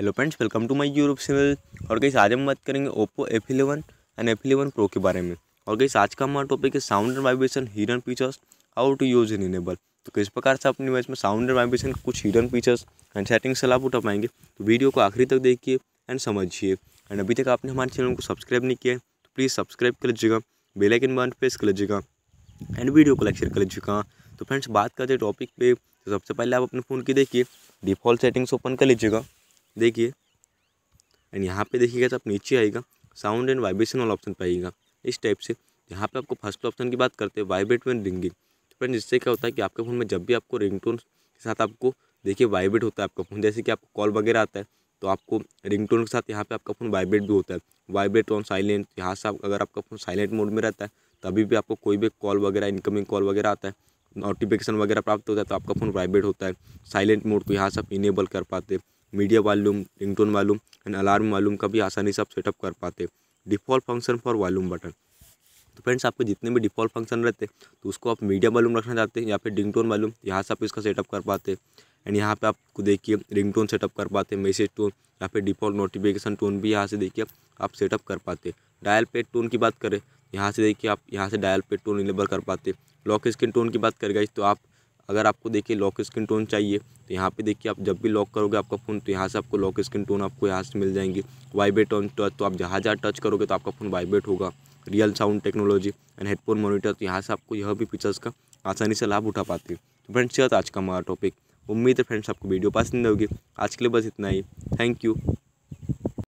hello friends welcome to my YouTube channel और कहीं आज हम बात करेंगे Oppo F eleven and F eleven pro के बारे में और कहीं आज का हमारा टॉपिक है sound and vibration hidden features how to use in enable तो किस प्रकार से अपनी वॉइस में साउंड एंड वाइब्रेशन कुछ हिडन फीचर्स एंड सेटिंग से लाभ उठा पाएंगे तो वीडियो को आखिरी तक देखिए एंड समझिए एंड अभी तक आपने हमारे चैनल को सब्सक्राइब नहीं किया है तो प्लीज़ सब्सक्राइब कर लीजिएगा बेलाइकन बन प्रेस कर लीजिएगा एंड वीडियो को लाइक शेयर कर लीजिएगा तो फ्रेंड्स बात करते हैं टॉपिक पे तो सबसे पहले आप अपने फ़ोन की देखिए डिफ़ॉल्ट सेटिंग्स ओपन कर लीजिएगा देखिए एंड यहाँ पे देखिएगा तो आप नीचे आएगा साउंड एंड वाइब्रेशन वाला ऑप्शन पाएगा इस टाइप से यहाँ पे आपको फर्स्ट ऑप्शन की बात करते हैं वाइब्रेट वन रिंगिंग फ्रेंड इससे क्या होता है कि आपके फ़ोन में जब भी आपको रिंग के साथ आपको देखिए वाइब्रेट होता है आपका फ़ोन जैसे कि आपको कॉल वगैरह आता है तो आपको रिंग के साथ यहाँ पर आपका फ़ोन वाइब्रेट भी होता है वाइब्रेट ऑन साइलेंट यहाँ से आप अगर आपका फ़ोन साइलेंट मोड में रहता है तभी भी आपको कोई भी कॉल वगैरह इनकमिंग कॉल वगैरह आता है नोटिफिकेशन वगैरह प्राप्त होता है तो आपका फ़ोन वाइब्रेट होता है साइलेंट मोड को यहाँ से आप इनेबल कर पाते हैं media volume ringtone volume and alarm volume का भी आसानी से आप सेटअप कर पाते default function for volume button तो फ्रेंड्स आपके जितने भी डिफ़ॉल्ट फंक्शन रहते तो उसको आप मीडिया वॉल्यूम रखना चाहते हैं या फिर रिंगटोन वॉल्यूम यहाँ से आप इसका सेटअप कर पाते एंड यहाँ पे आपको देखिए रिंगटोन सेटअप कर पाते मैसेज टोन या फिर डिफ़ॉल्ट नोटिफिकेशन टोन भी यहाँ से देखिए आप सेटअप कर पाते डायल पेड टोन की बात करें यहाँ से देखिए आप यहाँ से डायल पेड टोन इनेबल कर पाते लॉक स्क्रीन टोन की बात करें गई तो आप अगर आपको देखिए लॉक स्क्रीन टोन चाहिए तो यहाँ पे देखिए आप जब भी लॉक करोगे आपका फ़ोन तो यहाँ से आपको लॉक स्क्रीन टोन आपको यहाँ से मिल जाएंगी वाइब्रेट ऑन टच तो आप जहाँ जहाँ टच करोगे तो आपका फ़ोन वाइब्रेट होगा real sound technology and headphone monitor तो यहाँ से आपको यह भी फीचर्स का आसानी से लाभ उठा पाते है तो फ्रेंड्स यह आज का हमारा टॉपिक उम्मीद है फ्रेंड्स आपको वीडियो पसंद होगी आज के लिए बस इतना ही थैंक यू